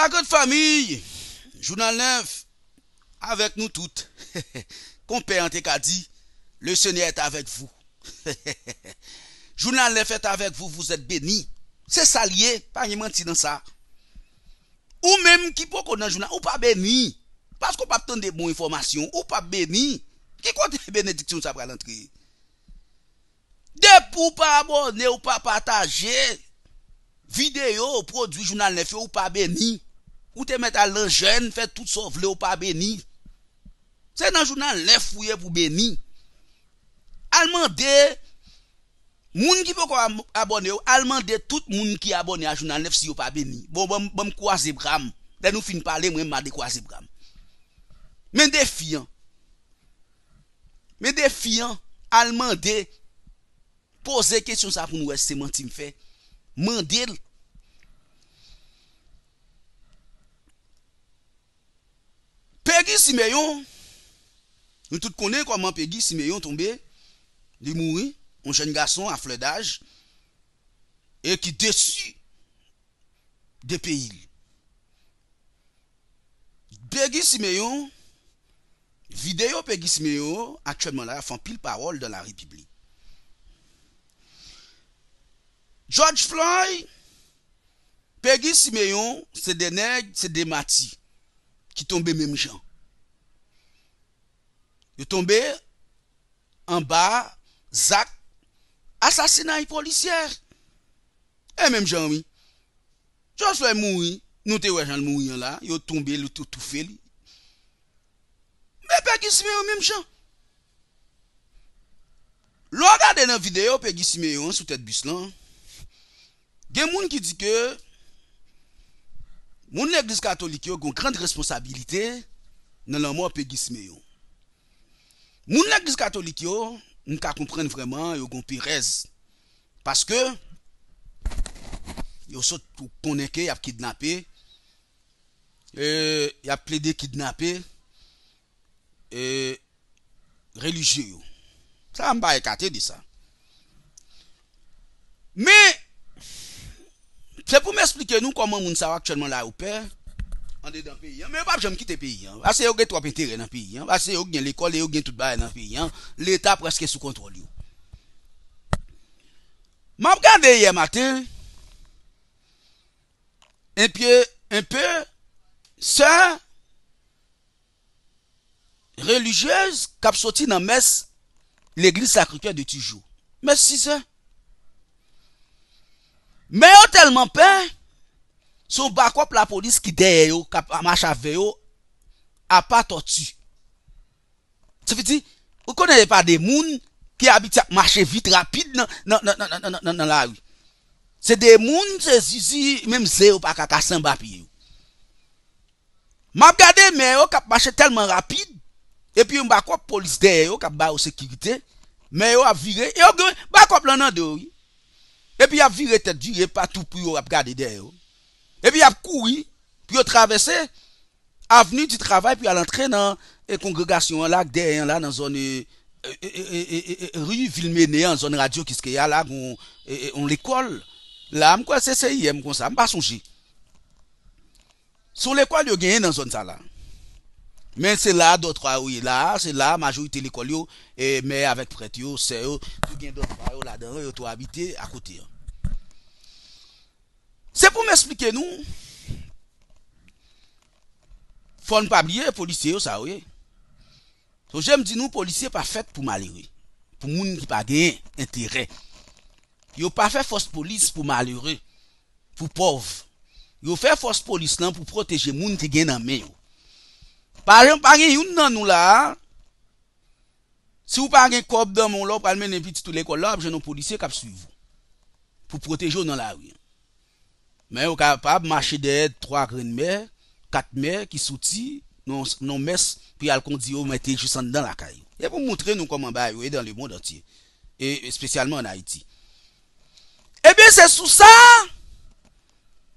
La gote fami, jounal 9, avek nou tout, kompeyante kadi, le sene et avek vou, jounal 9 et avek vou, vou zet beni, se salye, pa yi manti nan sa, ou mem ki pou konan jounal, ou pa beni, paskou pa pten de bon informasyon, ou pa beni, ki konti benediksyon sa pral antre, dep ou pa abone ou pa pataje, video, prodwi, jounal 9 ou pa beni, pou te met alan jen, fè tout so vle ou pa beni. Se nan jounan lef ou ye pou beni, alman de, moun ki pou abone ou, alman de, tout moun ki abone a jounan lef si ou pa beni. Bon, bom, bom, kwa zebram. De nou fin pale, mwen ma de kwa zebram. Men de fiyan. Men de fiyan, alman de, pose kèsyon sa pou nou wè seman tim fè. Mwen de l, Peggy Simeon, nous tous connaissons comment Peggy Simeon tombé, il mourit, un jeune garçon à fleur d'âge, et qui déçu des pays. Peggy Simeon, vidéo Peggy Simeon, actuellement là, font pile parole dans la République. George Floyd, Peggy Simeon, c'est des nègres, c'est des matis qui tombent même gens. Yo tombe an ba, zak, asasina yi polisyer. E eh, menm janwi. Joswe moui, nou te wejan moui yon la, yo tombe loutou toufe li. Men pe gisime yon menm jan. Lo gade nan videyo pe gisime yon sou tete bis lan. Gen moun ki di ke, moun neglis katolik yo goun krand responsabilite nan nan mou pe gisime yon. Moun l'Eglise catholique, yo, nous comprendre vraiment, yo gon pirez. Parce que, yo sont connaît que y a kidnappé, e, y a plaidé kidnappé, et religieux. Ça m'a écarté de ça. Mais, c'est pour m'expliquer nous comment moun sa actuellement là au père, an de dan peyi an, men wap jom kite peyi an, ase yon gen twap entere nan peyi an, ase yon gen l'ekole, yon gen tout bay nan peyi an, l'Etat preske sou kontrol yon. Mab gande ye maten, en pe, en pe, se, religyez kap soti nan mes, l'Eglise Sakrituè de Tijou. Mes si se. Men yo telman pey, se ou bakop la polis ki deye yo, kap amache ave yo, ap pato ti. Se fi ti, ou kone de pa de moun, ki abite ap mache vit rapide nan la ou. Se de moun, se zizi, mèm ze yo pa kakasan bapye yo. Map gade mè yo, kap mache telman rapide, epi ou bakop polis deye yo, kap baye ou sekirite, mè yo ap vire, e ou gwen, bakop lan nan de ou. Epi ap vire tet di, epa tou pou yo ap gade deye yo. E pi ap kou yi, pi yo travese aveni di travay, pi al entre nan kongregasyon la, kdeyen la nan zon ryu vilmene, nan zon radyo kiske ya la, kon l'ekol la, mkwa se se yi, mkwa sa, mba souji. Sou l'ekol yo genye nan zon sa la. Men se la, do tro a ou yi la, se la, majou yi telekol yo, e me avèk fret yo, se yo, ki gen do tro a ou la, dan yo to habite akouti. Se pou m'esplike nou Fon pa blye, polisye yo sa we So jèm di nou polisye pa fèt pou maliwe Pou moun ki pa gen interè Yo pa fè fòs polis pou maliwe Pou pov Yo fè fòs polis lan pou proteje moun ki gen nan men yo Par gen yon nan nou la Si ou par gen kob dan moun la Palmen nè biti tout le kol la Je nou polisye kap su yon Pou protejo nan la we Men eh yo kapap mache de ed 3 gren mer, 4 mer ki souti, non mes, pi al kondi yo meti jisandan la kay. E pou moutre nou koman ba yo e dan le moun antye, e spesyalman an Haiti. Ebe se sou sa,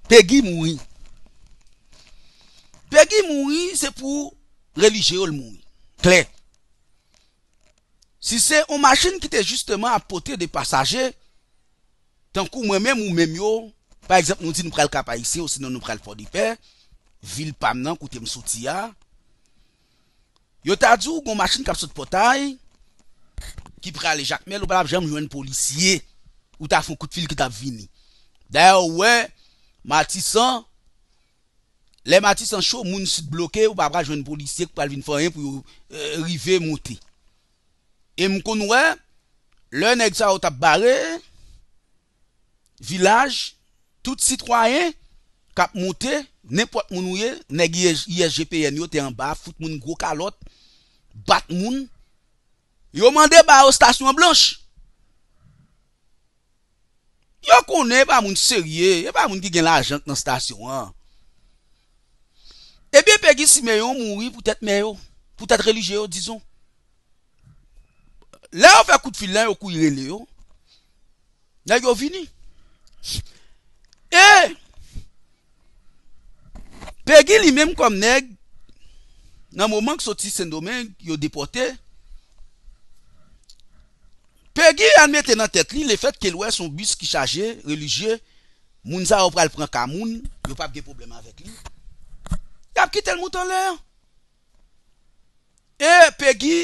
pegi moui. Pegi moui se pou religio l moui, kle. Si se, o machine ki te justement apote de pasaje, tan kou mweme mwemyo, Par exemple, nou di nou prel kapayise, ou senon nou prel podipe, vil pamanan koute msotiya. Yo ta djou, goun machin kap sot potay, ki prel le jakmel, ou pal ap jem yon policye, ou ta fon kout fil ki ta vini. Da yo we, matisan, le matisan chou, moun si bloke, ou pa bra jwen policye, kou pal vin fanyen pou yon euh, rive mouti. E mkoun we, le negja ou ta bare, vilaj. Tout Citroen, kap monte, ne pot moun ouye, neg ISGPN e e yo te anba, foute moun gwo kalot, bat moun. Yo mande ba yo stasyon blanche. Yo konen ba e moun serye, ba moun di gen la jant nan stasyon an. E bi pegi si mè yo moun ouye, pou tèt mè yo, pou tèt religye yo, dizon. Lè yo fè kout filan yo kou ilè le yo, nè yo vini. Shhh! E, pegi li menm kom neg nan moman ki soti sendomen yo depote. Pegi an mette nan tet li le fet ke lwe son biski chaje, religye, mounza opral pran kamoun, yo papge problema vek li. Ya pkite l moutan le. E, pegi,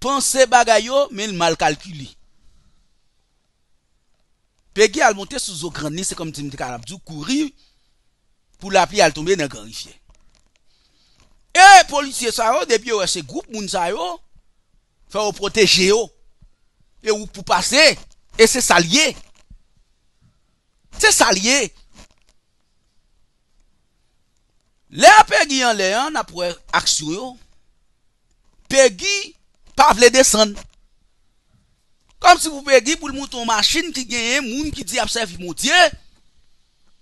panse bagay yo men mal kalkili. Pegi al monte sou zo granise konm di mi de kalabdou, kouri pou la pli al tombe nan granifye. E, eh, polisye sa yo, oh, debi yo oh, ese goup moun sa yo, oh, fa yo proteje yo. E ou pou pase, e se salye. Se salye. Se salye. Le a pegi an le an apre aksyon yo, pegi pa vle desenn. Comme si vous payez pour le mouton machine qui gagne un monde qui dit observe mon Dieu.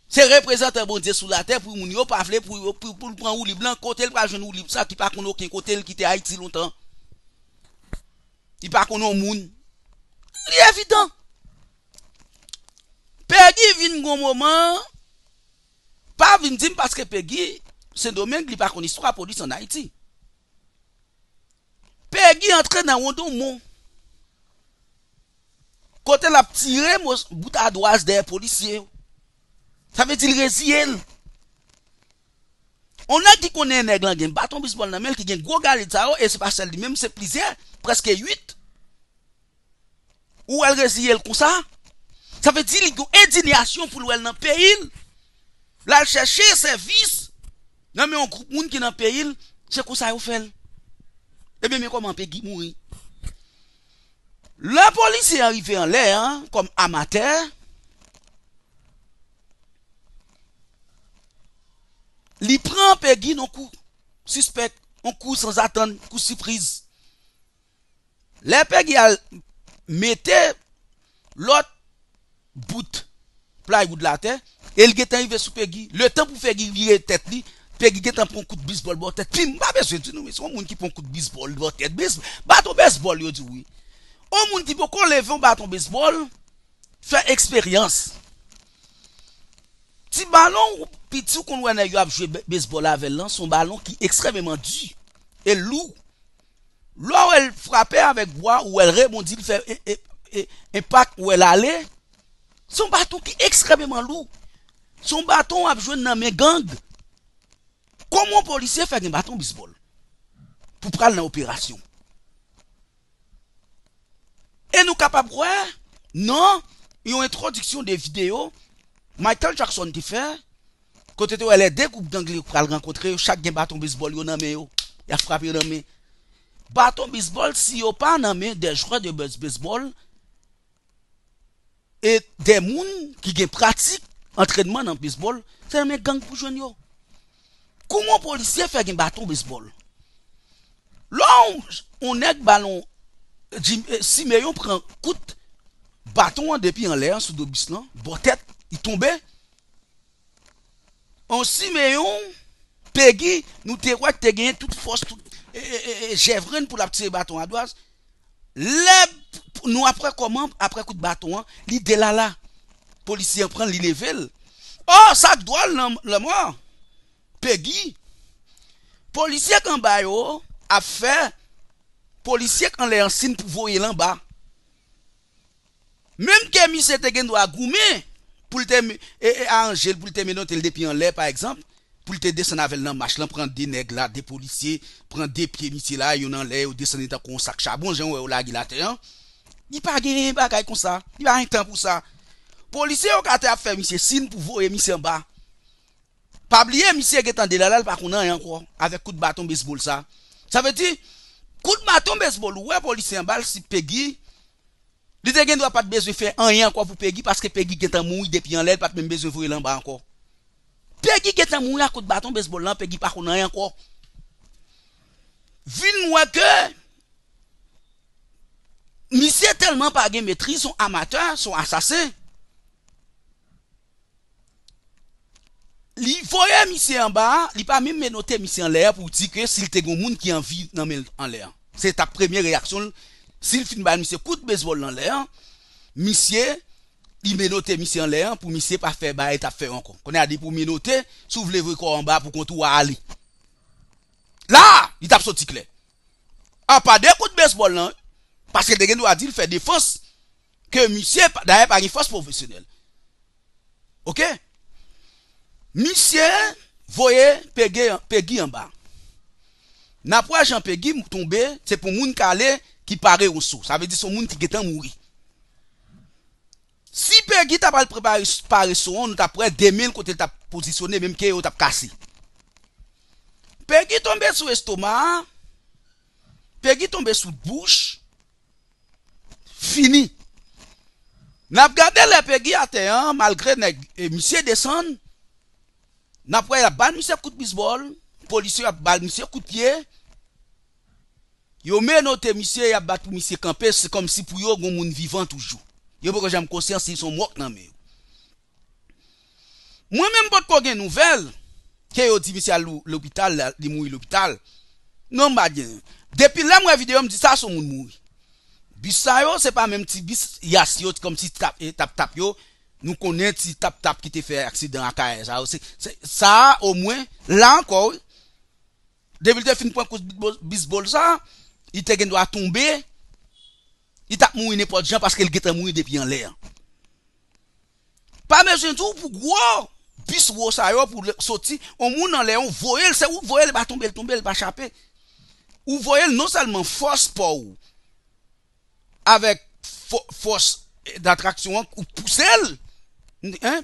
C'est représenter bon Dieu sous la terre pour mon pas vle pour pour pour le prendre ou libre blanc côté le pas jeune ou libre ça qui pas connu aucun côté qui était Haïti longtemps. Il pas qu'on monde. est évident. Peggy vient un moment pas vingt dix parce que Peggy c'est domaine qui pas connu histoire produit en Haïti. Peggy entré dans un monde Kote la pti rem wos, bouta adwaj deye polisye. Sa ve di l rezi el. On a di konen neg lan gen baton bisbol nan men, ki gen gwo galit zaro, e se pa sel di men, mse plizè, preske yut. Ou el rezi el kousa. Sa ve di li gwo ediniasyon pou l wèl nan pe il. La l cheche, se vis. Nan men yon group moun ki nan pe il, che kousa yo fel. E men men koman pe gi mouni. La polisi e a rive an lè an, kom amate, li pran pegi nou kou suspek, nou kou sans atan, kou supris. Lè pegi a metè lot bout play wou de la te, el getan yve sou pegi. Le tan pou pegi yve tet li, pegi getan pou kout bisbol bo te. Pin, ba bes bol yo di wè. On monde qui peut qu'on lève un bâton baseball, faire expérience. Si ballon qu'on ouais n'a jouer baseball avec son ballon qui extrêmement dur et lourd. Lorsqu'elle frappe frappait avec bois, ou elle rebondit, fait impact où elle allait, son bâton qui extrêmement lourd. Son bâton a joué dans mes gangs. Comment policier fait un bâton baseball pour prendre opération E nou kapap wè? Non, yon introduksyon de video Michael Jackson di fè Kote te wè, lè de goup ganglè Kwa l renkotre, chak gen baton bisbol Yon namè yo, yak frap yon namè Baton bisbol, si yon pan namè De jroy de bisbol E de moun ki gen pratik Entrenman nan bisbol Fè mè gang pou jwen yo Kou moun polisye fè gen baton bisbol Lounj, on ek balon Eh, si me yon pren kout baton an depi an le an sou do bis nan, botet, yi tombe an si me yon pegi nou te waj te genye tout fos eh, jevren eh, pou la ptise baton adwaz nou apre koman apre kout baton li delala polisyen pren li level oh sa kdwa laman pegi polisyen kambayo ap fe Polisye k an lè an sin pou vò yè lan ba. Mèm ke misè te gen do a goumè, pou lè te menote lè an lè par exemple, pou lè te desen avèl nan mach, lan pren de neg la, de polisye, pren de piye misè la, yon an lè, ou desen lè ta kon sak chabon, jan wè ou la gilate yon. Ni pa gen yon bagay kon sa, ni pa ren tan pou sa. Polisye yon kate a fè misè sin pou vò yè misè an ba. Pa bliye misè gen tan de lè lè, lè pa kon nan yon ko, avek kout baton bisbol sa. Sa vè ti? Kout maton bezbol wè pou lisèmbal si pegi Lide gen nou apat bezwe fè an yankwa pou pegi Paske pegi gen tan mou yi depi an lèl pat men bezwe vwe lan ba anko Pegi gen tan mou yi akout baton bezbol lan pegi pakoun an yankwa Vin mwen ke Misè telman pa gen metri son amatè, son asase Li foye misye an ba, li pa mè menote misye an lè an pou ti kè sil te goun moun ki anvi nan menote an lè an. Se ta premye reaksyon, sil fin ba misye kout bezbol nan lè an, misye, li menote misye an lè an pou misye pa fè ba et ap fè an kon. Konè a di pou menote, sou vle vwe kor an ba pou kontou a ali. La, li tap so ti kè. A pa de kout bezbol nan, paske de gen nou a di lè fè defos, ke misye daye pari fos profesyonel. Okè? Misye voye pegi yon ba. Nap wajan pegi mou tombe, se pou moun kale ki pare ou sou. Sa ve di sou moun ki getan mouri. Si pegi tabal prepare pare sou, nou tab pre demen kote tab posisyone, menm ke yo tab kase. Pegi tombe sou estoma, pegi tombe sou bouch, fini. Nap gade le pegi ate an, malgre e misye desen, Napwa ya ban misye kout bisbol, polisyon ya ban misye kout pye, yo men note misye ya bat pou misye kampe, se kom si pou yo goun moun vivan toujou. Yo boke jan m konsyansi, yon son mwok nan me. Mwen men m pot kogue nouvel, ke yo di misye alou l'opital, li moun l'opital, non m bagyen. Depi la mwen videyo m di sa son moun moun. Bisay yo se pa men ti bis yas yo, ti kom si tap eh, tap yo, Nou konen ti tap-tap ki te fe aksidant a kaè. Sa, ou mwen, la anko ou, devil de fin pwen kous bisbol sa, i te gen do a tombe, i tap mouni ne pot jan, paske il gete mouni depi an lè an. Pa men jen tou, pou gwo, bis wos a yo pou soti, ou moun an lè an, ou voel, se ou voel, ba tombe, tombe, ba chapè. Ou voel, non salman fos pou ou, avek fos d'atraksyon, ou pou sel,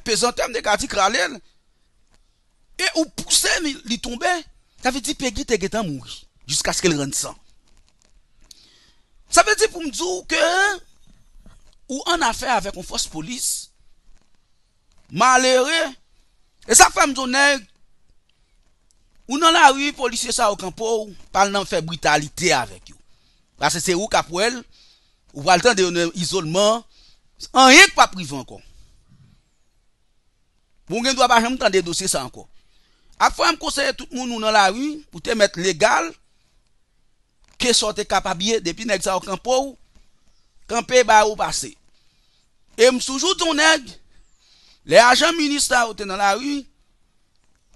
pezante m de gati kralel e ou pousem li tombe sa ve di pe gite gitan mouj jiska skil ren san sa ve di pou m djou ke ou an afe avè kon fos polis malere e sa fèm zonè ou nan la ou polisye sa okan pou pal nan fè britalite avèk yo base se ou kapwel ou valten de yon euh, isolman an yèk pa privan kon Mwen bon, gen do ap ajen mwen tan de dosye san anko. Afan m konseye tout moun nou nan la ru, pou te met legal, ke so te kapabye, depi neg sa wakampo wou, kampe bar wou pase. E m soujou ton neg, le ajen ministar wou te nan la ru,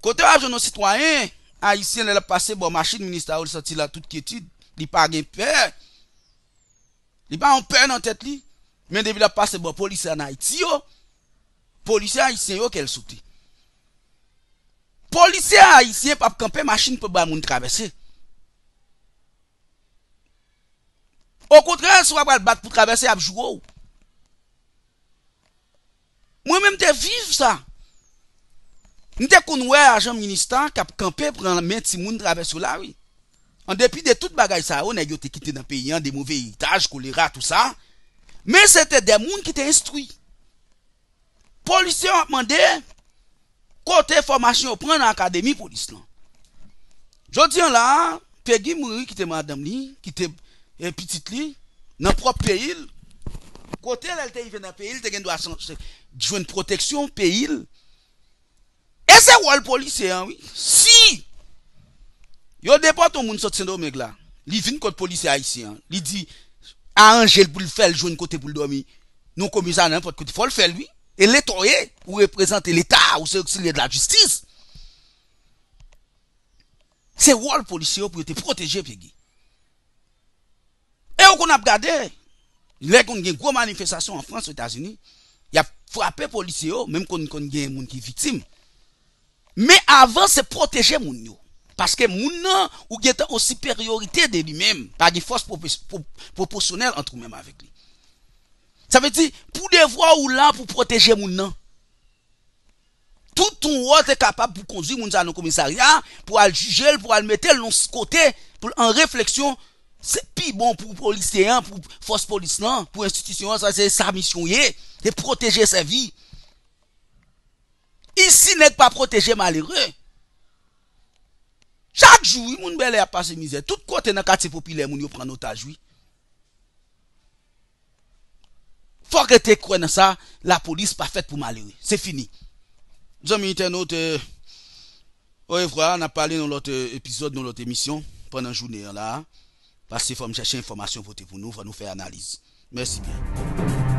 kote wakajon nou sitwayen, a yisi an le le pase bo machin, ministar wou li sa ti la tout kieti, li pa gen pe, li pa gen pe, li pa an pe nan tet li, men devile pase bo polisi an a iti yo, Polisyen ayisyen yo ke l souti. Polisyen ayisyen pa pou kampe, machin pou ba moun travese. Ou kontre, sou apal bat pou travese apjou ou. Mwen men mte vive sa. Mwen mte kon wè ajan ministan, ka pou kampe, pran men ti moun travese ou la, oui. An depi de tout bagay sa ou, nan yo te kite nan peyan, de mou veyitaj, kolera, tout sa. Men se te de moun ki te instrui. Polisyon ap mande kote formasyon pran akademi polisyon. Jodi an la, pegi mwiri ki te madam li, ki te epitit eh, li, nan prop peyil. Kote lalte i ven nan peyil, te gen do asansen, di jwen proteksyon peyil. Ese wal polisyon, si! Yo depa ton moun sot sen do mèk la, li vin kote polisyon a yisi. Li di, a anjel pou l fel jwen kote pou l do mi, nou komisa nan kote kote fol fel li. Et nettoyer pour représenter l'État ou se de la justice. C'est rôle policier pour te protéger, Peggy. Et on a regardé, les qu'on une grosse manifestation en France, aux États-Unis, il y a frappé policiers, même quand il y a des gens qui victimes. Mais avant, c'est protéger les gens. Parce que les ou ont une supériorité de lui-même, par des forces proportionnelles entre eux mêmes avec lui. Ça veut dire, pour devoir ou là pour protéger mon nom. Tout ton monde est capable pour conduire mon dans commissariat, pour aller juger, pour le mettre de ce côté, pour en réflexion. C'est pas bon pour policiers, hein, pour force police, pour institution, ça c'est sa mission, de protéger sa vie. Ici n'est pas protéger malheureux. Chaque jour, moun belle a se misère. Tout côté dans quartier populaire, moun yo prend otage, que arrêter croire dans ça, la police pas faite pour malheureux. C'est fini. Nous sommes internautes, euh, on a parlé dans l'autre euh, épisode, dans l'autre émission, pendant journée là. Parce qu'il faut me chercher information, pour nous, va nous faire analyse. Merci bien.